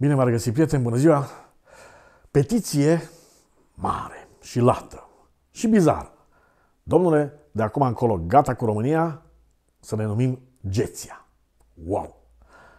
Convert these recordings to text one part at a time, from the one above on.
Bine v-ar regăsit, prieteni, bună ziua! Petiție mare și lată și bizară. Domnule, de acum încolo, gata cu România, să ne numim Geția. Wow!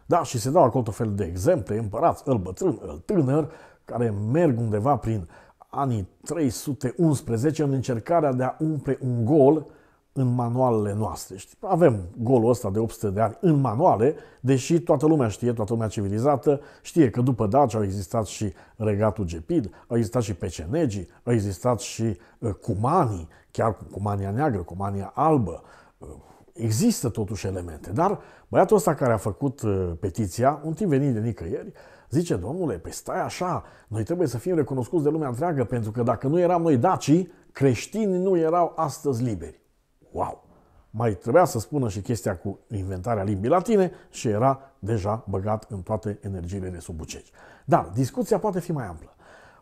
Da, și se dau acolo tot fel de exemple, împărați, îl bătrân, îl tânăr, care merg undeva prin anii 311 în încercarea de a umple un gol în manualele noastre. Știi? Avem golul ăsta de 800 de ani în manuale, deși toată lumea știe, toată lumea civilizată știe că după Daci au existat și regatul Gepid, au existat și Pecenegii, au existat și uh, Cumanii, chiar cu Cumania neagră, Cumania albă. Uh, există totuși elemente, dar băiatul ăsta care a făcut uh, petiția, un timp venit de nicăieri, zice, domnule, pe păi stai așa, noi trebuie să fim recunoscuți de lumea întreagă, pentru că dacă nu eram noi dacii, creștinii nu erau astăzi liberi wow! Mai trebuia să spună și chestia cu inventarea limbii latine și era deja băgat în toate energiile de sub buceci. Dar discuția poate fi mai amplă.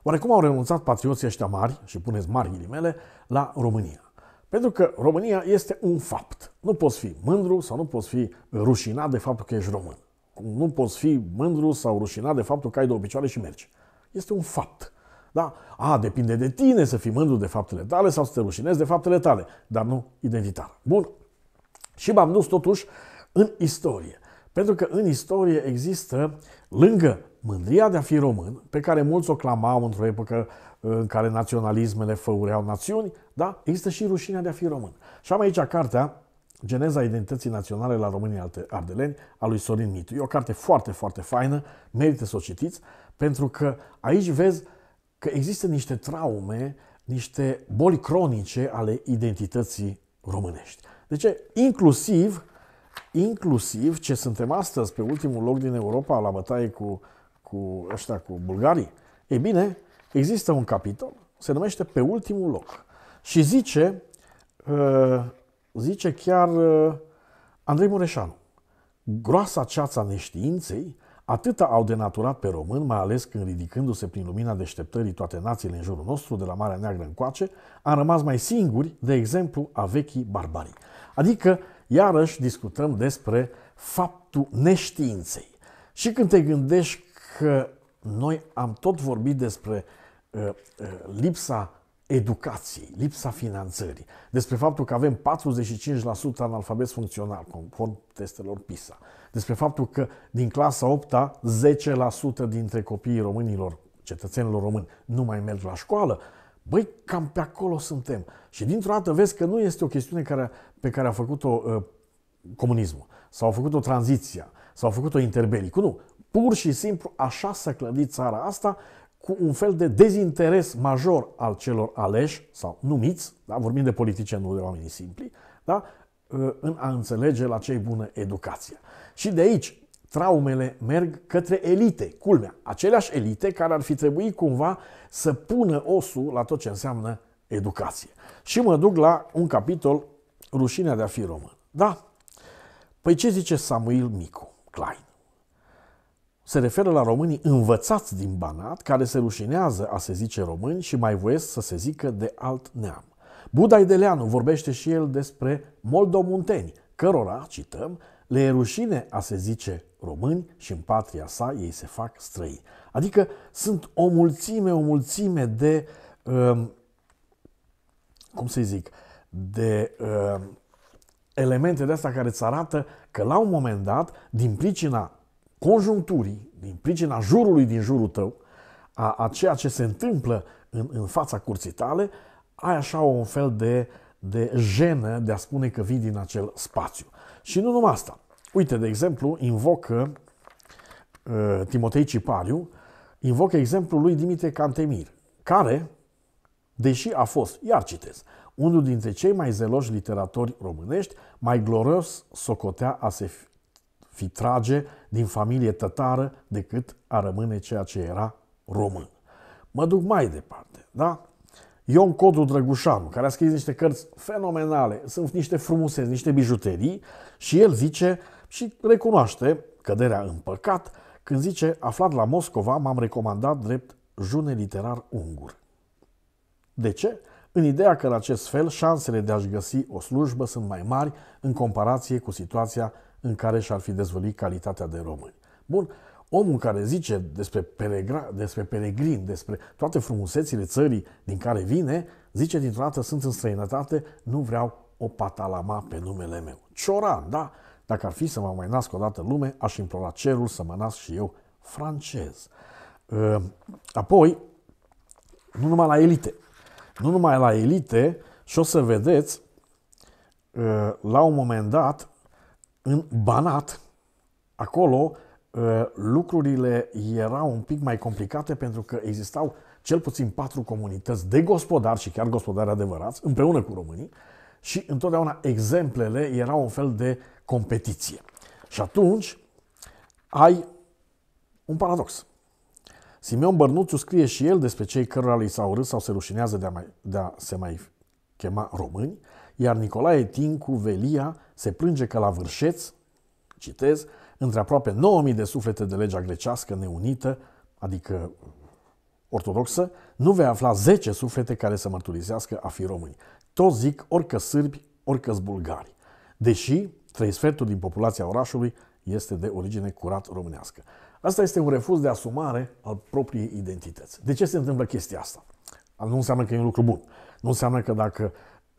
Oarecum au renunțat patrioții ăștia mari, și puneți mari ghilimele, la România. Pentru că România este un fapt. Nu poți fi mândru sau nu poți fi rușinat de faptul că ești român. Nu poți fi mândru sau rușinat de faptul că ai două picioare și mergi. Este un fapt. Da? A, depinde de tine să fii mândru de faptele tale sau să te rușinezi de faptele tale, dar nu identitar. Bun. Și m-am dus totuși în istorie. Pentru că în istorie există, lângă mândria de a fi român, pe care mulți o clamau într-o epocă uh, în care naționalismele făureau națiuni, da? există și rușinea de a fi român. Și am aici cartea Geneza identității naționale la românii ardeleni a lui Sorin Mitu. E o carte foarte, foarte faină, merită să o citiți, pentru că aici vezi că există niște traume, niște boli cronice ale identității românești. Deci, inclusiv, inclusiv ce suntem astăzi pe ultimul loc din Europa la bătaie cu, cu ăștia, cu bulgarii, e bine, există un capitol, se numește Pe ultimul loc. Și zice, uh, zice chiar uh, Andrei Mureșanu, groasa ceața neștiinței Atâta au denaturat pe român, mai ales când ridicându-se prin lumina deșteptării toate națiile în jurul nostru, de la Marea Neagră încoace, am rămas mai singuri, de exemplu, a vechii barbarii. Adică, iarăși discutăm despre faptul neștiinței. Și când te gândești că noi am tot vorbit despre uh, uh, lipsa educației, lipsa finanțării, despre faptul că avem 45% analfabet funcțional, conform testelor PISA, despre faptul că din clasa 8 -a, 10% dintre copiii românilor, cetățenilor români, nu mai merg la școală, Băi, cam pe acolo suntem. Și dintr-o dată vezi că nu este o chestiune care, pe care a făcut-o uh, comunismul, sau a făcut-o tranziția, sau a făcut-o interbelicul. Nu. Pur și simplu așa s-a clădit țara asta cu un fel de dezinteres major al celor aleși sau numiți, da? vorbim de politicieni, nu de oamenii simpli, da? Uh, în a înțelege la ce bună educația. Și de aici traumele merg către elite, culmea, aceleași elite care ar fi trebuit cumva să pună osul la tot ce înseamnă educație. Și mă duc la un capitol, rușinea de a fi român. Da? Păi ce zice Samuel Micu, Klein? Se referă la românii învățați din Banat, care se rușinează a se zice români și mai voiesc să se zică de alt neam. Buda Ideleanu vorbește și el despre moldomunteni, cărora, cităm, le e rușine a se zice români și în patria sa ei se fac străini. Adică sunt o mulțime, o mulțime de, um, cum să zic, de um, elemente de astea care îți arată că la un moment dat, din pricina conjuncturii, din pricina jurului din jurul tău, a, a ceea ce se întâmplă în, în fața curții tale, uh, ai așa un fel de, de jenă de a spune că vii din acel spațiu. Și nu numai asta. Uite, de exemplu, invocă uh, Timotei Cipariu, invocă exemplul lui Dimite Cantemir, care, deși a fost, iar citez, unul dintre cei mai zeloși literatori românești, mai glorios socotea a se fi trage din familie tătară decât a rămâne ceea ce era român. Mă duc mai departe, da? Ion Codru Drăgușanu, care a scris niște cărți fenomenale, sunt niște frumuseți, niște bijuterii și el zice și recunoaște căderea în păcat când zice aflat la Moscova m-am recomandat drept june literar ungur. De ce? În ideea că în acest fel șansele de a-și găsi o slujbă sunt mai mari în comparație cu situația în care și-ar fi dezvălit calitatea de români. Bun, Omul care zice despre, peregra, despre peregrin, despre toate frumusețile țării din care vine, zice dintr-o dată sunt în străinătate, nu vreau o patalama pe numele meu. Cioran, da? Dacă ar fi să mă mai nasc o dată lume, aș implora cerul să mă nasc și eu francez. Ă, apoi, nu numai la elite. Nu numai la elite și o să vedeți ă, la un moment dat în Banat, acolo Ă, lucrurile erau un pic mai complicate pentru că existau cel puțin patru comunități de gospodari și chiar gospodari adevărați, împreună cu românii, și întotdeauna exemplele erau un fel de competiție. Și atunci ai un paradox. Simeon Bărnuțu scrie și el despre cei cărora li s-au râs sau se rușinează de a, mai, de a se mai chema români, iar Nicolae Tincu Velia se plânge că la vârșeț, citez, între aproape 9.000 de suflete de legea grecească neunită, adică ortodoxă, nu vei afla 10 suflete care să mărturisească a fi români. Toți zic orică sârbi, orică bulgari. Deși trei sferturi din populația orașului este de origine curat românească. Asta este un refuz de asumare al propriei identități. De ce se întâmplă chestia asta? Nu înseamnă că e un lucru bun. Nu înseamnă că dacă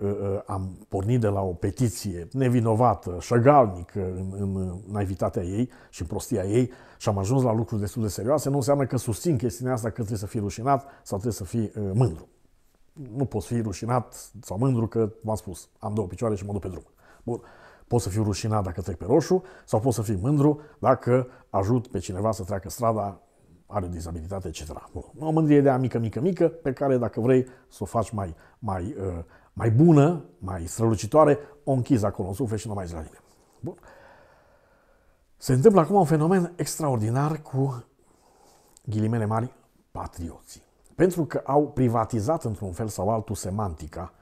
Ă, ă, am pornit de la o petiție nevinovată, șagalnică în, în naivitatea ei și în prostia ei și am ajuns la lucruri destul de serioase, nu înseamnă că susțin chestiunea asta că trebuie să fii rușinat sau trebuie să fii ă, mândru. Nu poți fi rușinat sau mândru că, v-am spus, am două picioare și mă duc pe drum. Bun. Pot să fiu rușinat dacă trec pe roșu sau pot să fiu mândru dacă ajut pe cineva să treacă strada, are o dizabilitate, etc. Bun. O mândrie de a mică, mică, mică, pe care, dacă vrei, să o faci mai, mai uh, mai bună, mai strălucitoare, o închizi acolo în suflet și nu mai zi la nimeni. Bun. Se întâmplă acum un fenomen extraordinar cu ghilimele mari patrioții. Pentru că au privatizat într-un fel sau altul semantica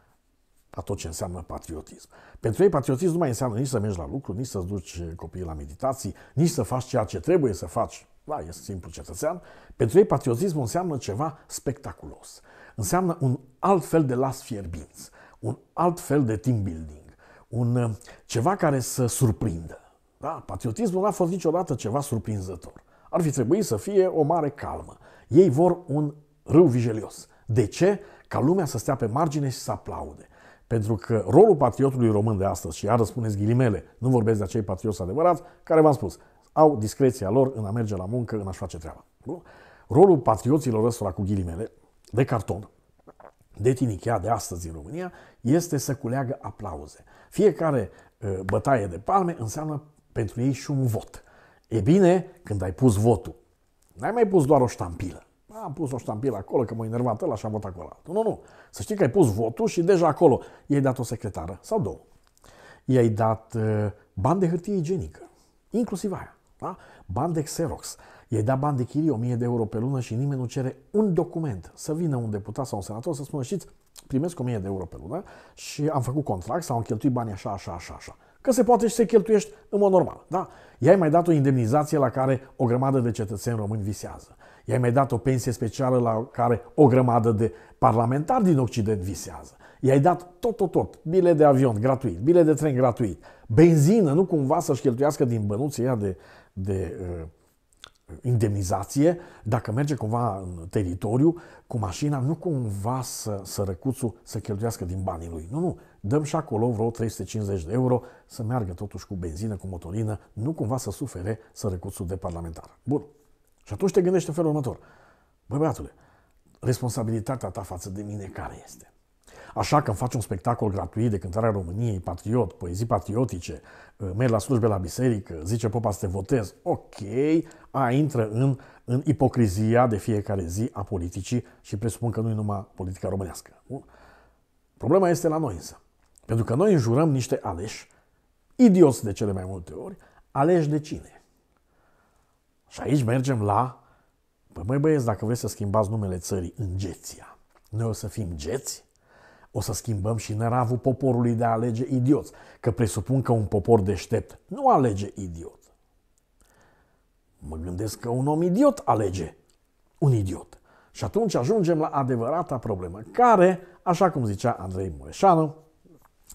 a tot ce înseamnă patriotism. Pentru ei patriotism nu mai înseamnă nici să mergi la lucru, nici să-ți duci copiii la meditații, nici să faci ceea ce trebuie să faci. Da, e simplu cetățean. Pentru ei patriotismul înseamnă ceva spectaculos. Înseamnă un alt fel de las fierbinți un alt fel de team building, un, uh, ceva care să surprindă. Da? Patriotismul n-a fost niciodată ceva surprinzător. Ar fi trebuit să fie o mare calmă. Ei vor un râu vijelios. De ce? Ca lumea să stea pe margine și să aplaude. Pentru că rolul patriotului român de astăzi, și iar spuneți ghilimele, nu vorbesc de acei patrioți adevărați, care v-am spus, au discreția lor în a merge la muncă, în a-și face treaba. Nu? Rolul patrioților ăsta cu ghilimele, de carton, de tinichea de astăzi în România este să culeagă aplauze. Fiecare uh, bătaie de palme înseamnă pentru ei și un vot. E bine, când ai pus votul, n-ai mai pus doar o ștampilă. Am pus o ștampilă acolo, că m-a enervat ăla și am votat acolo. Nu, nu. Să știi că ai pus votul și deja acolo i-ai dat o secretară sau două. I-ai dat uh, bani de hârtie igienică, inclusiv aia. Da? Bani de Xerox, i da bani de chirie, 1000 de euro pe lună și nimeni nu cere un document să vină un deputat sau un senator să spună, știți, primesc 1000 de euro pe lună și am făcut contract sau am cheltuit bani așa, așa, așa, așa. Că se poate și se cheltuiești în mod normal, da? I-ai mai dat o indemnizație la care o grămadă de cetățeni români visează. I-ai mai dat o pensie specială la care o grămadă de parlamentari din Occident visează. I-ai dat tot, tot, tot. Bile de avion gratuit, bile de tren gratuit, benzină, nu cumva să-și cheltuiască din bănuții ea de, de uh, indemnizație, dacă merge cumva în teritoriu cu mașina, nu cumva să, sărăcuțul să cheltuiască din banii lui. Nu, nu. Dăm și acolo vreo 350 de euro să meargă totuși cu benzină, cu motorină, nu cumva să sufere sărăcuțul de parlamentar. Bun. Și atunci te gândești în felul următor. Băi, băiatule, responsabilitatea ta față de mine care este? Așa că îmi faci un spectacol gratuit de cântarea României, patriot, poezii patriotice, ă, mergi la slujbe la biserică, zice popa să te votezi. Ok, a intră în, în ipocrizia de fiecare zi a politicii și presupun că nu e numai politica românească. Bun? Problema este la noi însă. Pentru că noi înjurăm niște aleși, idioți de cele mai multe ori, aleși de cine? Și aici mergem la Păi băieți, dacă vreți să schimbați numele țării în Geția, noi o să fim geți? o să schimbăm și năravul poporului de a alege idioți, că presupun că un popor deștept nu alege idiot. Mă gândesc că un om idiot alege un idiot. Și atunci ajungem la adevărata problemă, care, așa cum zicea Andrei Mureșanu,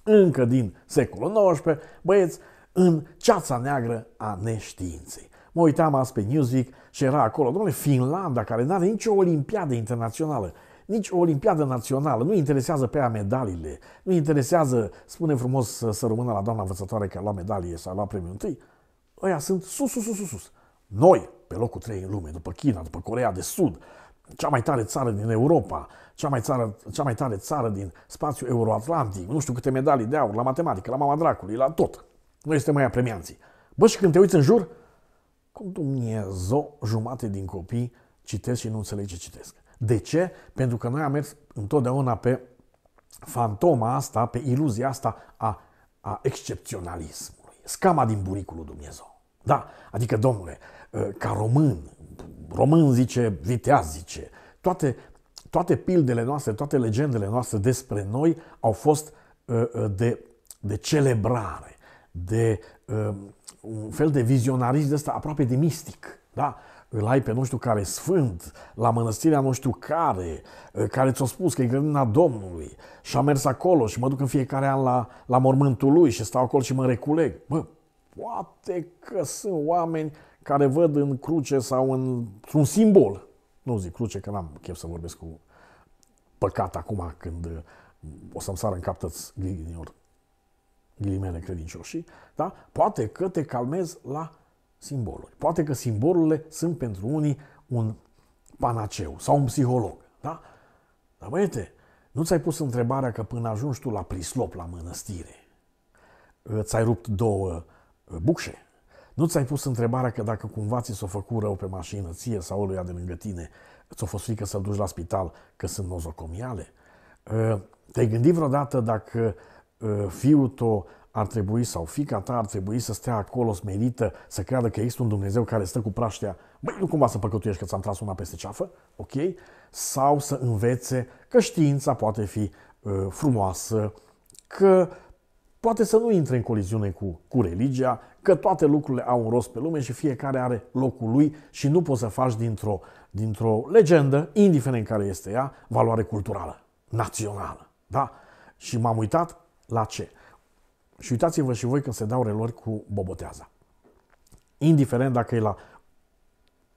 încă din secolul XIX, băieți, în ceața neagră a neștiinței. Mă uitam azi pe Newsweek și era acolo, domnule, Finlanda, care nu are nicio olimpiadă internațională, nici o olimpiadă națională, nu interesează pe ea medaliile, nu interesează, spune frumos să, să rămână la doamna învățătoare că a luat medalie sau a luat premiul întâi, ăia sunt sus, sus, sus, sus, sus. Noi, pe locul 3 în lume, după China, după Corea de Sud, cea mai tare țară din Europa, cea mai, țară, cea mai tare țară din spațiul euroatlantic, nu știu câte medalii de aur, la matematică, la mama dracului, la tot. Noi suntem mai apremianții. Bă, și când te uiți în jur, cum Dumnezeu, jumate din copii citesc și nu înțeleg ce citesc. De ce? Pentru că noi am mers întotdeauna pe fantoma asta, pe iluzia asta a, a excepționalismului. Scama din buricul lui Dumnezeu. Da, adică, domnule, ă, ca român, român zice, viteaz zice, toate, toate pildele noastre, toate legendele noastre despre noi au fost ă, ă, de, de celebrare, de un fel de vizionarism de ăsta aproape de mistic. Da? îl ai pe nu știu care sfânt, la mănăstirea nu știu care, ă, care ți-a spus că e grădina Domnului și am mers acolo și mă duc în fiecare an la, la mormântul lui și stau acolo și mă reculeg. Bă, poate că sunt oameni care văd în cruce sau în, un simbol. Nu zic cruce, că n-am chef să vorbesc cu păcat acum când ă, o să-mi sară în captăți ghilimele credincioșii, da? poate că te calmezi la simboluri. Poate că simbolurile sunt pentru unii un panaceu sau un psiholog. Da? Dar băiete, nu ți-ai pus întrebarea că până ajungi tu la prislop, la mănăstire, ți-ai rupt două uh, bucșe? Nu ți-ai pus întrebarea că dacă cumva ți s-o făcut rău pe mașină, ție sau lui de lângă tine, ți-o fost frică să-l duci la spital că sunt nozocomiale? Uh, te-ai gândit vreodată dacă uh, fiul tău ar trebui sau fica ta ar trebui să stea acolo smerită, să creadă că există un Dumnezeu care stă cu praștea, băi, nu cumva să păcătuiești că ți-am tras una peste ceafă, ok? Sau să învețe că știința poate fi uh, frumoasă, că poate să nu intre în coliziune cu, cu religia, că toate lucrurile au un rost pe lume și fiecare are locul lui și nu poți să faci dintr-o, dintr-o legendă, indiferent care este ea, valoare culturală, națională. Da? Și m-am uitat la ce? Și uitați-vă și voi când se dau relori cu boboteaza. Indiferent dacă e la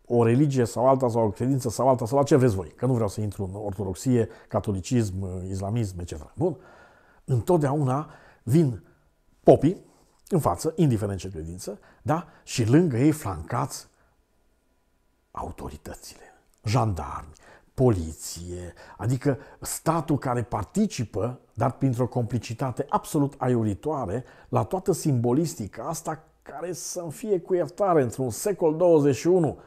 o religie sau alta, sau o credință sau alta, sau la ce vreți voi, că nu vreau să intru în ortodoxie, catolicism, islamism, etc. Bun? Întotdeauna vin popii în față, indiferent ce credință, da? și lângă ei flancați autoritățile, jandarmi, poliție, adică statul care participă, dar printr-o complicitate absolut aiuritoare, la toată simbolistica asta care să-mi fie cu iertare într-un secol 21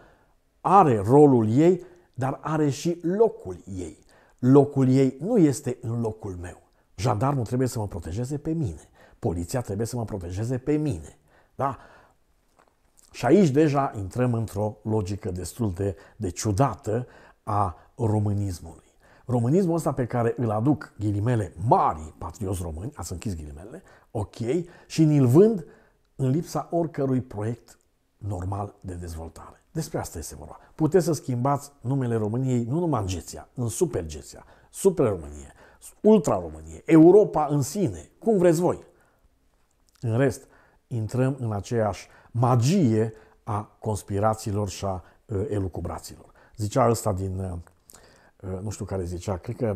are rolul ei, dar are și locul ei. Locul ei nu este în locul meu. Jandarmul trebuie să mă protejeze pe mine. Poliția trebuie să mă protejeze pe mine. Da? Și aici deja intrăm într-o logică destul de, de ciudată, a românismului. Românismul ăsta pe care îl aduc ghilimele mari patrioți români, ați închis ghilimele, ok, și ni-l vând în lipsa oricărui proiect normal de dezvoltare. Despre asta este vorba. Puteți să schimbați numele României nu numai în Geția, în Super Geția, Super Românie, Ultra Românie, Europa în sine, cum vreți voi. În rest, intrăm în aceeași magie a conspirațiilor și a elucubrațiilor. Zicea ăsta din, uh, uh, nu știu care zicea, cred că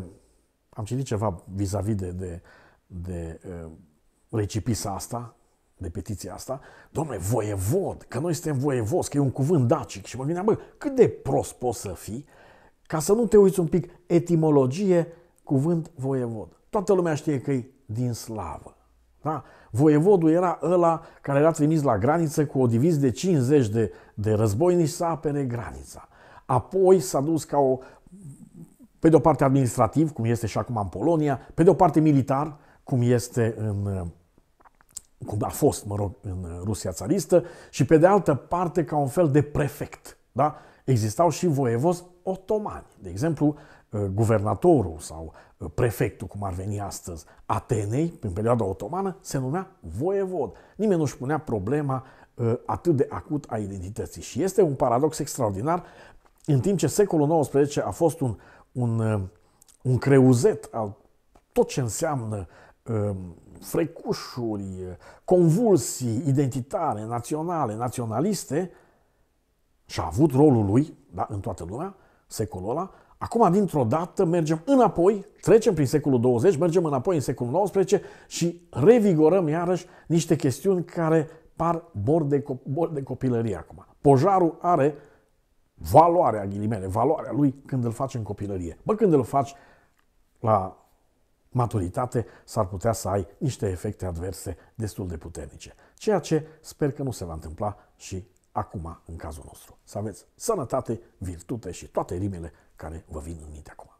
am citit ceva vis-a-vis de, de, de uh, recipisa asta, de petiția asta, domnule, voievod, că noi suntem voievod, că e un cuvânt dacic. Și mă gândeam, bă, cât de prost poți să fii ca să nu te uiți un pic etimologie, cuvânt voievod. Toată lumea știe că e din slavă. Da? Voievodul era ăla care era trimis la graniță cu o divizie de 50 de, de războinici să apere granița apoi s-a dus ca o, pe de o parte administrativ, cum este și acum în Polonia, pe de o parte militar, cum este în cum a fost, mă rog, în Rusia țaristă și pe de altă parte ca un fel de prefect. Da? Existau și voievozi otomani. De exemplu, ă, guvernatorul sau ă, prefectul, cum ar veni astăzi, Atenei, în perioada otomană, se numea voievod. Nimeni nu-și punea problema ă, atât de acut a identității. Și este un paradox extraordinar în timp ce secolul XIX a fost un, un, uh, un creuzet al tot ce înseamnă uh, frecușuri, convulsii identitare, naționale, naționaliste, și a avut rolul lui da, în toată lumea, secolul ăla, acum dintr-o dată mergem înapoi, trecem prin secolul 20, mergem înapoi în secolul 19 și revigorăm iarăși niște chestiuni care par bor de, bor de copilărie acum. Pojarul are valoarea, ghilimele, valoarea lui când îl faci în copilărie. Bă, când îl faci la maturitate, s-ar putea să ai niște efecte adverse destul de puternice. Ceea ce sper că nu se va întâmpla și acum în cazul nostru. Să aveți sănătate, virtute și toate rimele care vă vin în minte acum.